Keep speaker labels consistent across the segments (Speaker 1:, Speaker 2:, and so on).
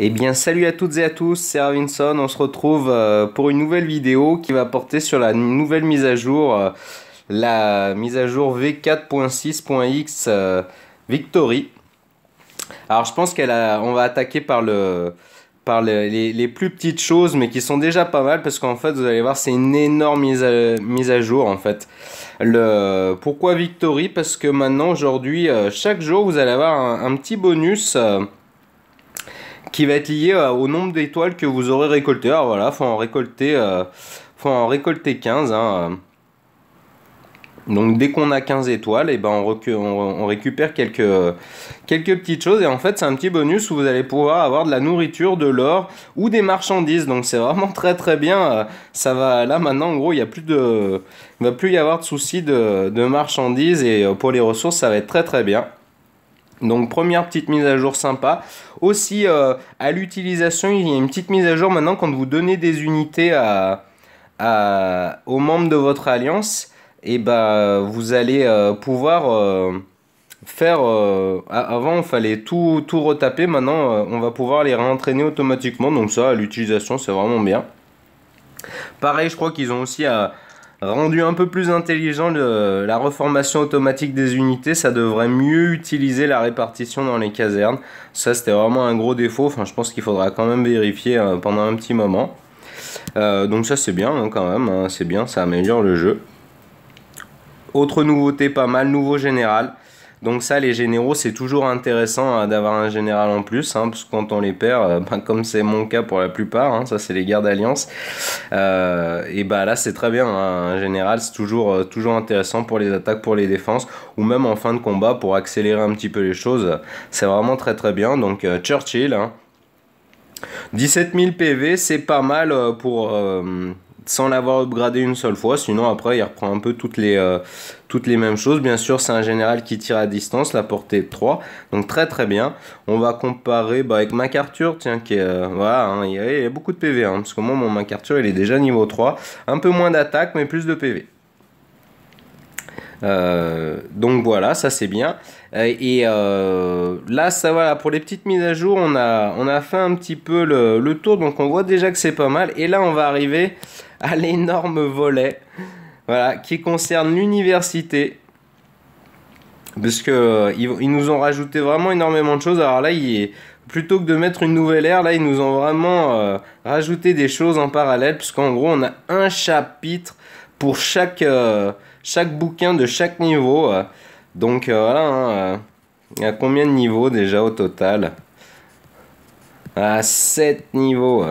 Speaker 1: Eh bien salut à toutes et à tous, c'est Arvinson, on se retrouve euh, pour une nouvelle vidéo qui va porter sur la nouvelle mise à jour, euh, la mise à jour V4.6.x euh, Victory. Alors je pense qu'elle on va attaquer par le par les, les, plus petites choses mais qui sont déjà pas mal parce qu'en fait vous allez voir c'est une énorme mise à, mise à jour en fait. Le, pourquoi Victory Parce que maintenant aujourd'hui chaque jour vous allez avoir un, un petit bonus qui va être lié euh, au nombre d'étoiles que vous aurez récoltées. Alors voilà, faut en récolter, euh, faut en récolter 15. Hein, euh. Donc dès qu'on a 15 étoiles, et eh ben on, récupère quelques, quelques petites choses. Et en fait, c'est un petit bonus où vous allez pouvoir avoir de la nourriture, de l'or ou des marchandises. Donc c'est vraiment très très bien. Ça va là maintenant, en gros, il ne va plus y avoir de soucis de, de marchandises. Et pour les ressources, ça va être très très bien. Donc première petite mise à jour sympa. Aussi euh, à l'utilisation, il y a une petite mise à jour maintenant quand vous donnez des unités à, aux membres de votre alliance, et eh bah, ben, vous allez euh, pouvoir euh, faire... avant, il fallait tout, tout retaper, maintenant on va pouvoir les réentraîner automatiquement. Donc ça, à l'utilisation, c'est vraiment bien. Pareil, je crois qu'ils ont aussi à rendu un peu plus intelligent la reformation automatique des unités, ça devrait mieux utiliser la répartition dans les casernes. Ça, c'était vraiment un gros défaut. Enfin, je pense qu'il faudra quand même vérifier euh, pendant un petit moment. Euh, donc ça, c'est bien hein, quand même. Hein. c'est bien, ça améliore le jeu. Autre nouveauté pas mal, nouveau général. Donc ça, les généraux, c'est toujours intéressant hein, d'avoir un général en plus, hein, parce que quand on les perd, euh, ben, comme c'est mon cas pour la plupart, hein, ça c'est les guerres d'alliance, euh, et bah là c'est très bien, un général c'est toujours, euh, toujours intéressant pour les attaques, pour les défenses, ou même en fin de combat pour accélérer un petit peu les choses, c'est vraiment très très bien. Donc Churchill, 17 000 PV, c'est pas mal pour sans l'avoir upgradé une seule fois. Sinon, après, il reprend un peu toutes les, euh, toutes les mêmes choses. Bien sûr, c'est un général qui tire à distance, la portée 3. Donc très très bien. On va comparer bah, avec MacArthur, tiens, qui euh, voilà, hein, il, y a, beaucoup de PV. Hein, parce que moi, mon MacArthur, il est déjà niveau 3. Un peu moins d'attaque, mais plus de PV. Euh, donc voilà, ça c'est bien. Et là, ça voilà, pour les petites mises à jour, on a, on a fait un petit peu le tour, donc on voit déjà que c'est pas mal. Et là, on va arriver à l'énorme volet voilà, qui concerne l'université. Parce que euh, ils, nous ont rajouté vraiment énormément de choses. Alors là, il, plutôt que de mettre une nouvelle ère, là, ils nous ont vraiment euh, rajouté des choses en parallèle. Puisqu'en gros, on a un chapitre pour chaque, euh, chaque bouquin de chaque niveau. Donc voilà, hein, il y a combien de niveaux déjà au total À 7 niveaux.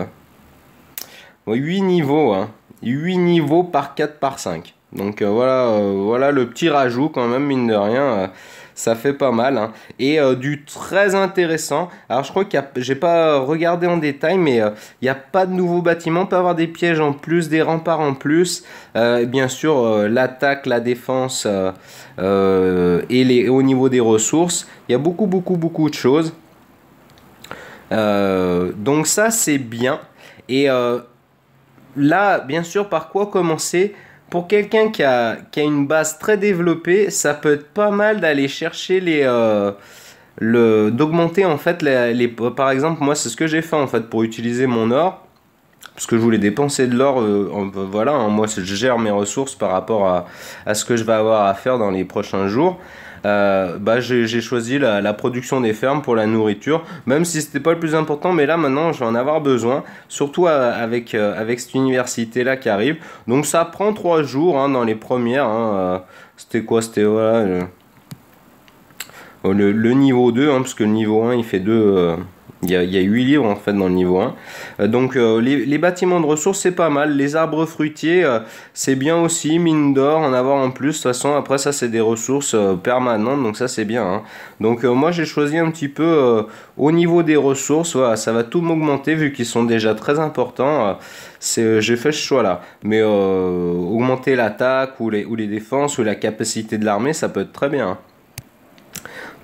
Speaker 1: 8 niveaux. Hein. hein. 8 niveaux par 4 par 5. Donc euh, voilà, euh, voilà le petit rajout quand même, mine de rien. Euh, ça fait pas mal. Hein. Et du très intéressant. Alors je crois qu'il j'ai pas regardé en détail, mais il n'y a pas de nouveaux bâtiment. Pas peut avoir des pièges en plus, des remparts en plus. bien sûr, l'attaque, la défense et les, au niveau des ressources. Il y a beaucoup, beaucoup, beaucoup de choses. donc ça, c'est bien. Et là, bien sûr, par quoi commencer Pour quelqu'un qui a, une base très développée, ça peut être pas mal d'aller chercher les... Euh, le, d'augmenter en fait les, par exemple moi c'est ce que j'ai fait en fait pour utiliser mon or parce que je voulais dépenser de l'or, euh, voilà, hein, moi je gère mes ressources par rapport à, ce que je vais avoir à faire dans les prochains jours. Euh, bah, j'ai choisi la, production des fermes pour la nourriture, même si c'était pas le plus important, mais là maintenant je vais en avoir besoin, surtout avec, euh, avec cette université là qui arrive. Donc ça prend trois jours hein, dans les premières. Hein, c'était quoi C'était le, niveau 2, parce que le niveau 1 il fait 2. Il y, a, 8 livres en fait dans le niveau 1. Euh, donc euh, les, bâtiments de ressources c'est pas mal, les arbres fruitiers euh, c'est bien aussi, mine d'or, en avoir en plus, de toute façon après ça c'est des ressources permanentes donc ça c'est bien. Hein. Donc moi j'ai choisi un petit peu au niveau des ressources, ça va tout m'augmenter vu qu'ils sont déjà très importants, j'ai fait ce choix là. Mais augmenter l'attaque ou les, défenses ou la capacité de l'armée ça peut être très bien. Hein.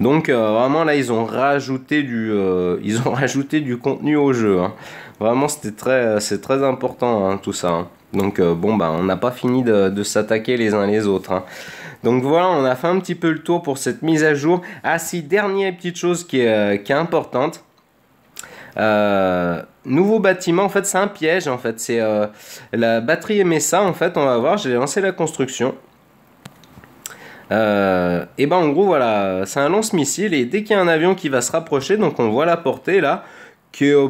Speaker 1: Donc euh, vraiment là ils ont rajouté du, euh, ils ont rajouté du contenu au jeu. Hein. Vraiment c'était très, c'est très important hein, tout ça. Hein. Donc euh, bon bah on n'a pas fini de, s'attaquer les uns les autres. Donc voilà, on a fait un petit peu le tour pour cette mise à jour. Ah si, dernière petite chose qui est, qui est importante. nouveau bâtiment, en fait c'est un piège en fait. C'est la batterie ça en fait, on va voir, j'ai lancé la construction. Euh, et ben en gros voilà, c'est un lance-missile et dès qu'il y a un avion qui va se rapprocher, donc on voit la portée là, que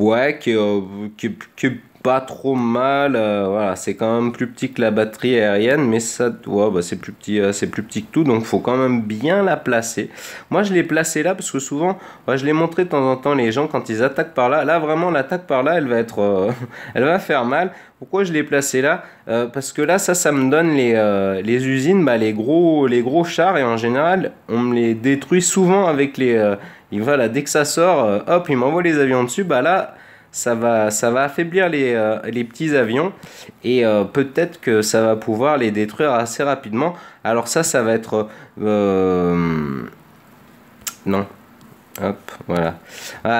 Speaker 1: ouais, que, que pas trop mal. Euh, voilà, c'est quand même plus petit que la batterie aérienne, mais ça, ouais, bah, c'est plus petit, euh, c'est plus petit que tout, donc faut quand même bien la placer. Moi, je l'ai placé là parce que souvent, je l'ai montré de temps en temps les gens quand ils attaquent par là. Là, vraiment, l'attaque par là, elle va être, euh, elle va faire mal. Pourquoi je l'ai placé là Parce que là, ça, ça me donne les, usines, bah, les gros, les gros chars et en général, on me les détruit souvent avec les. voilà, dès que ça sort, hop, il m'envoie les avions dessus. Bah là ça va, affaiblir les, euh, petits avions et euh, peut-être que ça va pouvoir les détruire assez rapidement. Alors ça, ça va être... Euh, non. Hop, voilà.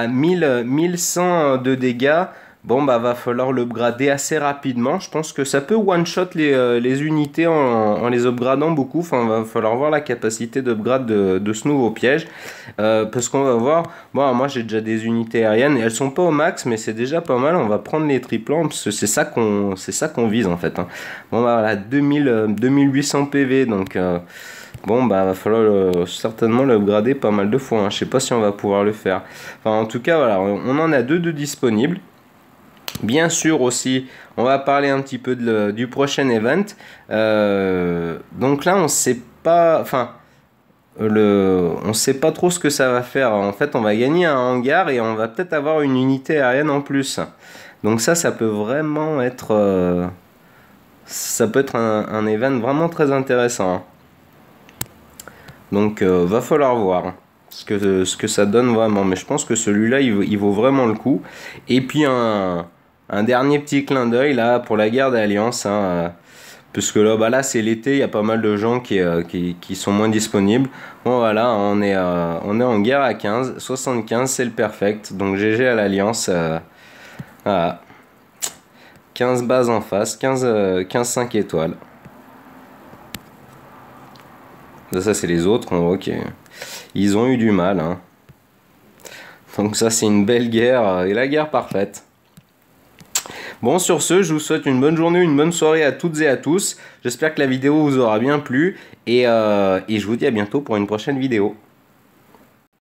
Speaker 1: 1100 ah, de dégâts Bon, bah, va falloir l'upgrader assez rapidement. Je pense que ça peut one-shot les, euh, unités en, les upgradant beaucoup. Enfin, va falloir voir la capacité d'upgrade de, de, ce nouveau piège. Euh, parce qu'on va voir, bon, moi j'ai déjà des unités aériennes et elles sont pas au max, mais c'est déjà pas mal. On va prendre les triplants parce que c'est ça qu'on vise en fait. Hein. Bon, bah, voilà, 2800 euh, PV donc. Bon, bah, va falloir certainement L'upgrader pas mal de fois. Hein. Je sais pas si on va pouvoir le faire. Enfin, en tout cas, voilà, on en a deux de disponibles. Bien sûr aussi, on va parler un petit peu du prochain event. Euh, donc là, on ne sait pas, enfin, le, on sait pas trop ce que ça va faire. En fait, on va gagner un hangar et on va peut-être avoir une unité aérienne en plus. Donc ça, ça peut vraiment être, euh, ça peut être un, event vraiment très intéressant. Donc, euh, va falloir voir ce que, ce que ça donne vraiment. Mais je pense que celui-là, il vaut vraiment le coup. Et puis un un dernier petit clin d'œil là pour la guerre d'Alliance. Hein, euh, puisque là, bah là c'est l'été, il y a pas mal de gens qui, euh, qui, sont moins disponibles. Bon voilà, hein, on est, euh, on est en guerre à 15, 75 c'est le perfect, donc GG à l'Alliance. voilà. 15 bases en face, 15, 15 5 étoiles. ça c'est les autres, on voit qu'ils ont eu du mal. Hein. Donc ça c'est une belle guerre, et la guerre parfaite. Bon, sur ce, je vous souhaite une bonne journée, une bonne soirée à toutes et à tous. J'espère que la vidéo vous aura bien plu et, euh, et je vous dis à bientôt pour une prochaine vidéo.